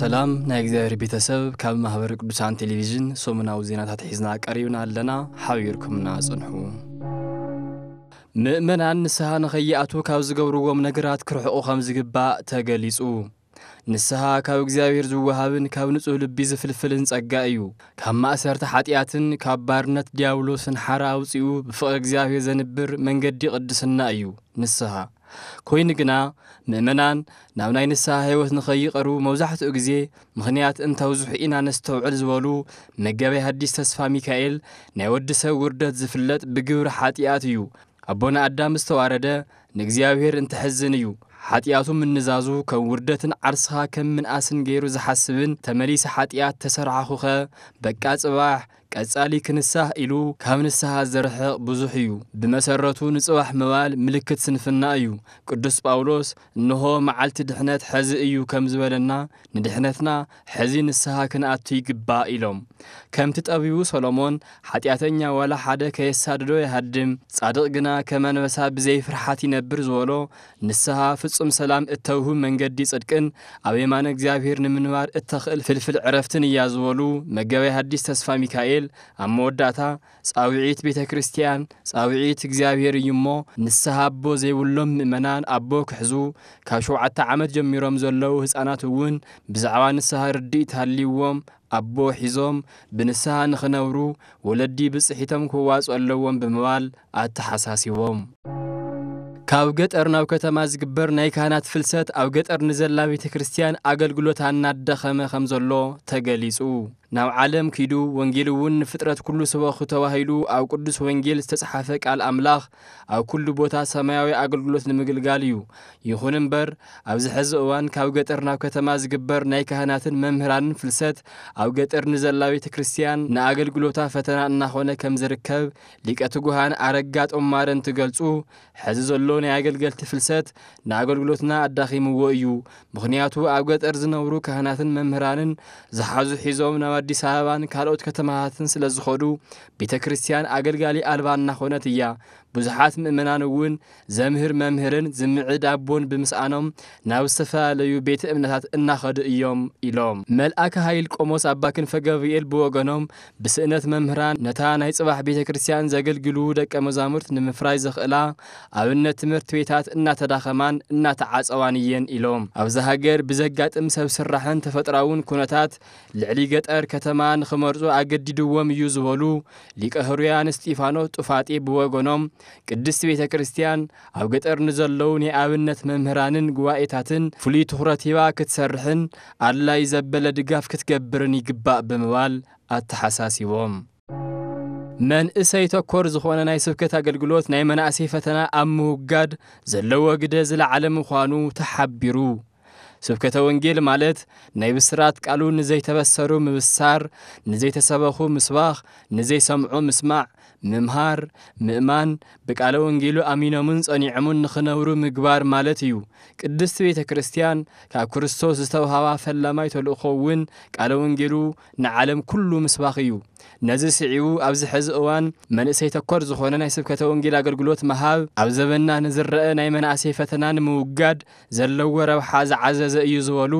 ሰላም ናይ እግዚኣብሔር ቤተሰብ ካብ ማህበር ቅዱሳን ቴሌቭዥን ሰሙናዊ ዜናታት ሒዝና ቀሪብና ኣለና ሓቢርኩምና ጽንሑ ምእመናን ንስሓ ንኸይኣቱ ካብ ዝገብርዎም ነገራት ክርሕቑ ከም ዝግባእ ተገሊጹ ንስሓ ካብ እግዚኣብሔር ዝወሃብን ካብ ንጹህ ልቢ ዝፍልፍልን ጸጋ እዩ ካብ ማእሰርቲ ሓጢኣትን ካብ ባርነት ዲያብሎስን ሓረ ኣውፂኡ ብፍቕሪ እግዚኣብሔር ዘንብር መንገዲ ቅድስና እዩ ንስሓ ኮይኑ ግና ምእመናን ናብ ናይ ንስሓ ህይወት ንኸይቐርቡ መብዛሕትኡ ግዜ ምኽንያት እንተውዙሕ ኢና ነስተውዕል ዝበሉ መገበይ ሃዲስ ተስፋ ሚካኤል ናይ ወዲ ሰብ ውርደት ዝፍለጥ ብግብሪ ሓጢኣት እዩ ኣቦና ኣዳም ዝተዋረደ ንእግዚኣብሔር እንትሕዝን እዩ ሓጢኣቱ ምንዛዙ ከም ውርደትን ዓርስኻ ከም ምንኣስን ገይሩ ዝሓስብን ተመሊሰ ሓጢኣት ተሰርሓኹኸ በቃ ጽባሕ ቀጻሊ ክንሳህ ኢሉ ካብ ንስሓ ዘርሕቕ ብዙሕ እዩ ብመሰረቱ ንጽዋሕ ምባል ምልክት ስንፍና እዩ ቅዱስ ጳውሎስ እንሆ መዓልቲ ድሕነት ሕዚ እዩ ከም ዝበለና ንድሕነትና ሕዚ ንስሓ ክንኣቱ ይግባእ ኢሎም ከምቲ ጠቢቡ ሰሎሞን ሓጢኣተኛ ዋላ ሓደ ከየሳድዶ ይሃድም ጻድቕ ግና ከመንበሳ ብዘይፍርሓት ይነብር ዝበሎ ንስሓ ፍጹም ሰላም እተውህብ መንገዲ ጽድቅን ኣብ የማነ እግዚኣብሔር ንምንባር እተኽእል ፍልፍል ዕረፍትን እያ ዝበሉ መገበይ ሃዲስ ተስፋ ሚካኤል ኣብ መወዳእታ ጻውዒት ቤተ ክርስቲያን ጻውዒት እግዚኣብሔር እዩ እሞ ንስሓ ኣቦ ዘይብሎም ምእመናን ኣቦ ክሕዙ ካብ ሸውዓተ ዓመት ጀሚሮም ዘለዉ ህፃናት እውን ብዛዕባ ንስሓ ርዲኢት ሃልይዎም ኣቦ ሒዞም ብንስሓ ንኽነብሩ ወለዲ ብፅሒቶም ክዋፁ ኣለዎም ብምባል ኣተሓሳሲቦም ካብ ገጠር ናብ ከተማ ዝግበር ናይ ካህናት ፍልሰት ኣብ ገጠር ንዘላ ቤተ ክርስቲያን ኣገልግሎታ እናደኸመ ከም ዘሎ ተገሊጹ ናብ ዓለም ክዱ ወንጌል እውን ንፍጥረት ኩሉ ሰበኹ ተባሂሉ ኣብ ቅዱስ ወንጌል ዝተጻሓፈ ቃል ኣምላኽ ኣብ ኩሉ ቦታ ሰማያዊ ኣገልግሎት ንምግልጋል እዩ ይኹን እምበር ኣብዚ ሕዚ እዋን ካብ ገጠር ናብ ከተማ ዝግበር ናይ ካህናትን መምህራንን ፍልሰት ኣብ ገጠር ንዘላ ቤተ ክርስቲያን ንኣገልግሎታ ፈተና እናኾነ ከም ዝርከብ ሊቀ ትጉሃን ኣረጋ ጦማረ እንትገልጹ ሕዚ ዘሎ ናይ ኣገልገልቲ ፍልሰት ንኣገልግሎትና ኣዳኺምዎ እዩ ምኽንያቱ ኣብ ገጠር ዝነብሩ ካህናትን መምህራንን ዝሓዙ ሒዞም ናባ አዲስ አበባን ካልኦት ከተማታትን ስለዝኸዱ ቤተ ክርስቲያን አገልጋሊ አልባ እናኾነት እያ ብዙሓት ምእመናን እውን ዘምህር መምህርን ዝምዕድ ኣቦን ብምስኣኖም ናብ ዝተፈላለዩ ቤተ እምነታት እናኸዱ እዮም ኢሎም መልኣኪ ሃይል ቆሞስ ኣባ ክንፈ ገብርኤል ብወገኖም ብስእነት መምህራን ነታ ናይ ጽባሕ ቤተ ክርስቲያን ዘገልግሉ ደቀ መዛሙርት ንምፍራይ ዘኽእላ ኣብነት ትምህርቲ ቤታት እናተዳኸማን እናተዓፀዋን እየን ኢሎም ኣብዚ ሃገር ብዘጋጥም ሰብ ስራሕን ተፈጥራውን ኩነታት ልዕሊ ገጠር ከተማ ንኽመርፁ ኣገዲድዎም እዩ ዝበሉ ሊቀ ህሩያን እስጢፋኖስ ጡፋጢ ብወገኖም ቅድስት ቤተ ክርስቲያን ኣብ ገጠር ዘለውን ናይ ኣብነት መምህራንን ጉባኤታትን ፍሉይ ትኹረት ሂባ ክትሰርሕን ኣድላይ ዘበለ ድጋፍ ክትገብርን ይግባእ ብምባል ኣተሓሳሲቦም መንእሰይ ተኮር ዝኾነ ናይ ስብከት ኣገልግሎት ናይ መናእሰይ ፈተና ኣብ ምውጋድ ዘለዎ ግደ ዝለዓለ ምዃኑ ተሓቢሩ ስብከተ ወንጌል ማለት ናይ ብስራት ቃሉ ንዘይተበሰሩ ምብሳር ንዘይተሰበኹ ምስባኽ ንዘይሰምዑ ምስማዕ ምምሃር ምእማን ብቃለ ወንጌሉ ኣሚኖምን ጸኒዖምን ንኽነብሩ ምግባር ማለት እዩ ቅድስቲ ቤተ ክርስቲያን ካብ ክርስቶስ ዝተውሃባ ፈላማይ ተልእኾ እውን ቃለ ወንጌሉ ንዓለም ኩሉ ምስባኽ እዩ ነዚ ስዒቡ ኣብዚ ሕዚ እዋን መንእሰይ ተኮር ዝኾነ ናይ ስብከተ ወንጌል ኣገልግሎት መሃብ ኣብ ዘበና ንዝረአ ናይ መናእሰይ ፈተና ንምውጋድ ዘለዎ ረብሓ ዝዓዘዘ እዩ ዝበሉ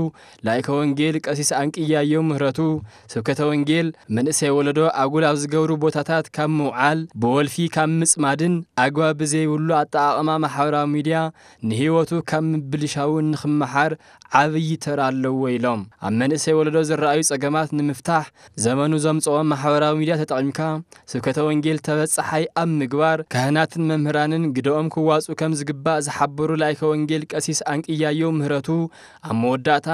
ላይከ ወንጌል ቀሲስ ኣንቅያዮ ምህረቱ ስብከተ ወንጌል መንእሰይ ወለዶ ኣጉል ኣብ ዝገብሩ ቦታታት ካብ ምውዓል ብወልፊ ካብ ምፅማድን ኣግባብ ብዘይብሉ ኣጠቓቕማ ማሕበራዊ ሚድያ ንህይወቱ ካብ ምብልሻውን ንኽመሓር ዓብይ ተር ኣለዎ ኢሎም ኣብ መንእሰይ ወለዶ ዝረኣዩ ፀገማት ንምፍታሕ ዘመኑ ዘምፅኦም ማ ማሕበራዊ ሚድያ ተጠቒምካ ስብከተ ወንጌል ተበጻሓይ ኣብ ምግባር ካህናትን መምህራንን ግደኦም ክዋፁ ከም ዝግባእ ዝሓበሩ ላይከ ወንጌል ቀሲስ ኣንቅያዮ ምህረቱ ኣብ መወዳእታ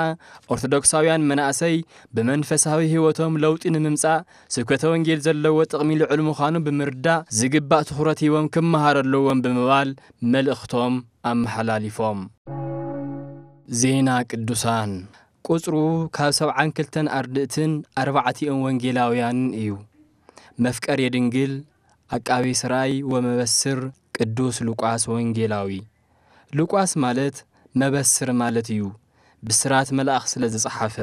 ኦርቶዶክሳውያን መናእሰይ ብመንፈሳዊ ህይወቶም ለውጢ ንምምጻእ ስብከተ ወንጌል ዘለዎ ጥቕሚ ልዑል ምዃኑ ብምርዳእ ዝግባእ ትኹረት ሂቦም ክመሃር ኣለዎም ብምባል መልእኽቶም ኣመሓላሊፎም ዜና ቅዱሳን ቁፅሩ ካብ 72 ኣርድእትን ኣርባዕቲኦም ወንጌላውያንን እዩ መፍቀር የድንግል ኣቃቢ ስራይ ወመበስር ቅዱስ ሉቃስ ወንጌላዊ ሉቃስ ማለት መበስር ማለት እዩ ብስራት መላእኽ ስለ ዝጸሓፈ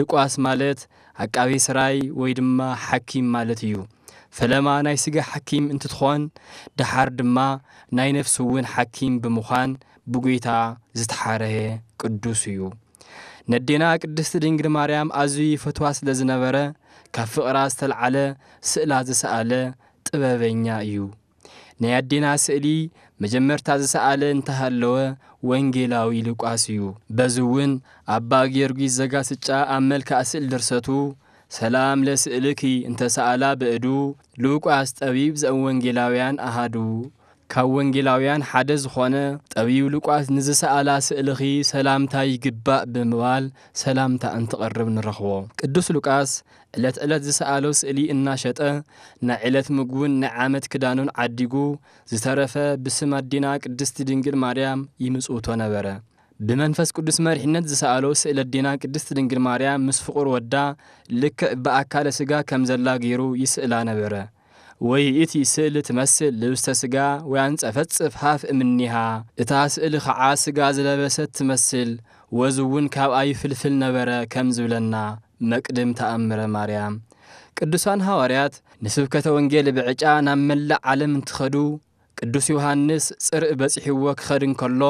ልቋስ ማለት ኣቃቢ ስራይ ወይ ድማ ሓኪም ማለት እዩ ፈለማ ናይ ስጋ ሓኪም እንትትኾን ድሓር ድማ ናይ ነፍሲ እውን ሓኪም ብምዃን ብጐይታ ዝተሓረየ ቅዱስ እዩ ነዴና ቅድስቲ ድንግል ማርያም ኣዝዩ ይፈትዋ ስለ ዝነበረ ካብ ፍቕራ ዝተለዓለ ስእላ ዝሰኣለ ጥበበኛ እዩ ናይ ኣዴና ስእሊ መጀመርታ ዝሰኣለ እንተሃለወ ወንጌላዊ ልቋስ እዩ በዚ እውን ኣባ ጌርጊስ ዘጋስጫ ኣብ መልክዕ ስእል ድርሰቱ ሰላም ለስእልኪ እንተሰኣላ ብእዱ ልቋስ ጠቢብ ዘእን ወንጌላውያን ኣሃዱ ካብ ወንጌላውያን ሓደ ዝኾነ ጠብዩ ሉቋስ ንዝሰኣላ ስእልኺ ሰላምታ ይግባእ ብምባል ሰላምታ እንትቐርብ ንረኽቦ ቅዱስ ሉቃስ ዕለት ዕለት ዝሰኣሎ ስእሊ እናሸጠ ናይ ዕለት ምግቡን ናይ ዓመት ክዳኑን ዓዲጉ ዝተረፈ ብስም ኣዲና ቅድስቲ ድንግል ማርያም ይምጽውቶ ነበረ ብመንፈስ ቅዱስ መሪሕነት ዝሰኣሎ ስእለ ኣዲና ቅድስቲ ድንግል ማርያም ምስ ፍቑር ወዳ ልክዕ ብኣካለ ስጋ ከም ዘላ ገይሩ ይስእላ ነበረ ወይ እቲ ስእሊ ትመስል ልብስተ ስጋ ወያንጸፈጽፍ ሃፍ እምኒሃ እታ ስእሊ ኸዓ ስጋ ዝለበሰት ትመስል ወዝ እውን ካብኣይ ፍልፍል ነበረ ከም ዝብለና መቅድም ተኣምረ ማርያም ቅዱሳን ሃዋርያት ንስብከተ ወንጌል ብዕጫ ናብ መላእ ዓለም እንትኸዱ ቅዱስ ዮሃንስ ጽርእ በጺሕዎ ክኸድ እንከሎ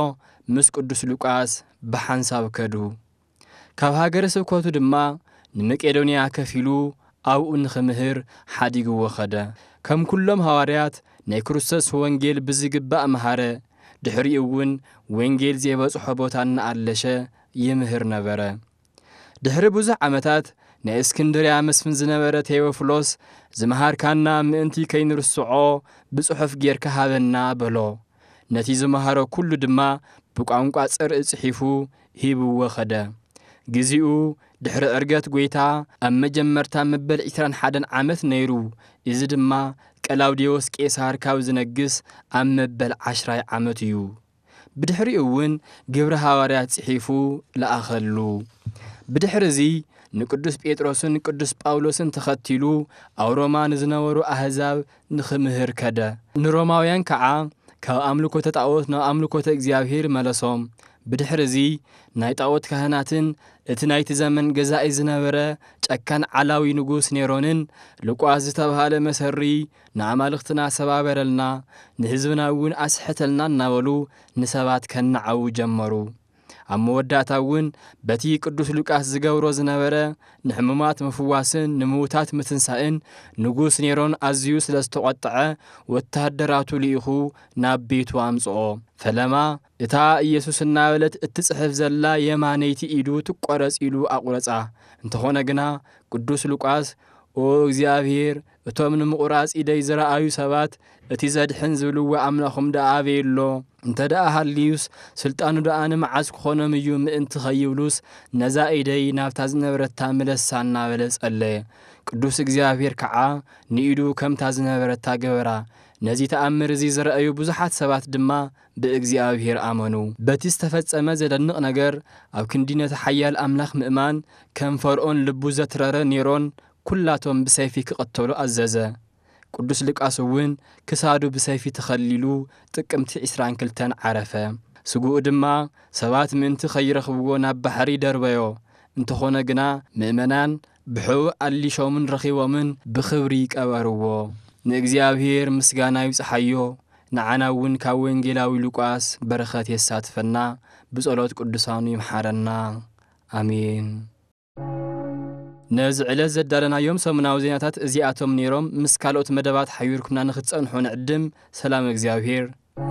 ምስ ቅዱስ ሉቃስ ብሓንሳብ ከዱ ካብ ሃገረ ስብከቱ ድማ ንመቄዶንያ ከፊሉ ኣብኡ ንኽምህር ሓዲግዎ ኸደ ከም ኵሎም ሃዋርያት ናይ ክርስቶስ ወንጌል ብዝግባእ መሃረ ድሕሪኡ እውን ወንጌል ዘይበጽሖ ቦታ እናኣለሸ ይምህር ነበረ ድሕሪ ብዙሕ ዓመታት ናይ እስክንድርያ መስፍን ዝነበረ ቴዎፍሎስ ዝመሃርካና ምእንቲ ከይንርስዖ ብጽሑፍ ጌርካ ሃበና በሎ ነቲ ዝመሃሮ ኵሉ ድማ ብቋንቋ ጽርኢ ጽሒፉ ሂብዎ ኸደ ግዚኡ ድሕሪ ዕርገት ጐይታ ኣብ መጀመርታ መበል 21 ዓመት ነይሩ እዚ ድማ ቀላውዴዎስ ቄሳር ካብ ዝነግስ ኣብ መበል 10ራይ ዓመት እዩ ብድሕሪኡ እውን ግብሪ ሃዋርያት ጽሒፉ ለኣኸሉ ብድሕሪ እዚ ንቅዱስ ጴጥሮስን ቅዱስ ጳውሎስን ተኸቲሉ ኣብ ሮማ ንዝነበሩ ኣሕዛብ ንኽምህር ከደ ንሮማውያን ከዓ ካብ ኣምልኮተ ጣዖት ናብ ኣምልኮተ እግዚኣብሄር መለሶም ብድሕሪ እዚ ናይ ጣዖት ካህናትን እቲ ናይቲ ዘመን ገዛኢ ዝነበረ ጨካን ዓላዊ ንጉስ ኔሮንን ልቋስ ዝተብሃለ መሰሪ ንኣማልኽትና ሰባበረልና ንሕዝብና እውን ኣስሕተልና እናበሉ ንሰባት ከነዓዉ ጀመሩ ኣብ መወዳእታ እውን በቲ ቅዱስ ሉቃስ ዝገብሮ ዝነበረ ንሕሙማት ምፍዋስን ንምዉታት ምትንሳእን ንጉስ ኔሮን ኣዝዩ ስለ ዝተቖጥዐ ወተሃደራቱ ልኢኹ ናብ ቤቱ ኣምጽኦ ፈለማ እታ ኢየሱስ እናበለት እትጽሕፍ ዘላ የማነይቲ ኢዱ ትቈረጺሉ ኣቝረጻ እንተኾነ ግና ቅዱስ ሉቃስ ኦ እግዚኣብሔር እቶም ንምቑራፂ ደይ ዝረኣዩ ሰባት እቲ ዘድሕን ዝብልዎ ኣምላኹም ደኣ ኣበየሎ እንተ ደኣ ሃልዩስ ስልጣኑ ደኣ ንመዓዝ ክኾኖም እዩ ምእንቲ ኸይብሉስ ነዛ ኢደይ ናብታ ዝነበረታ ምለሳ እናበለ ጸለየ ቅዱስ እግዚኣብሔር ከዓ ንኢዱ ከምታ ዝነበረታ ገበራ ነዚ ተኣምር እዚ ዝረአዩ ብዙሓት ሰባት ድማ ብእግዚኣብሔር ኣመኑ በቲ ዝተፈጸመ ዘደንቕ ነገር ኣብ ክንዲ ነቲ ሓያል ኣምላኽ ምእማን ከም ፈርኦን ልቡ ዘትረረ ኔሮን كلاتهم بسيفي كقتلو أززة قدوس لكاسوين كسادو بسيفي تخليلو تكمت إسران كلتان عرفة سقو دما سبات من تخير خبونا بحري دربيو انتخونا قنا مئمنان بحو اللي شو من رخي ومن بخبريك أوروو نقزي أبهير مسقانا يوزحيو نعانا وين كاوين جيلاوي لكاس برخات يساتفنا بسولوت قدسان يمحارنا آمين ነዚ ዕለት ዘዳለናዮም ሰሙናዊ ዜናታት እዚኣቶም ነይሮም ምስ ካልኦት መደባት ሓቢርኩምና ንኽትጸንሑ ንዕድም ሰላም እግዚኣብሔር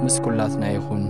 ምስ ኲላትና ይኹን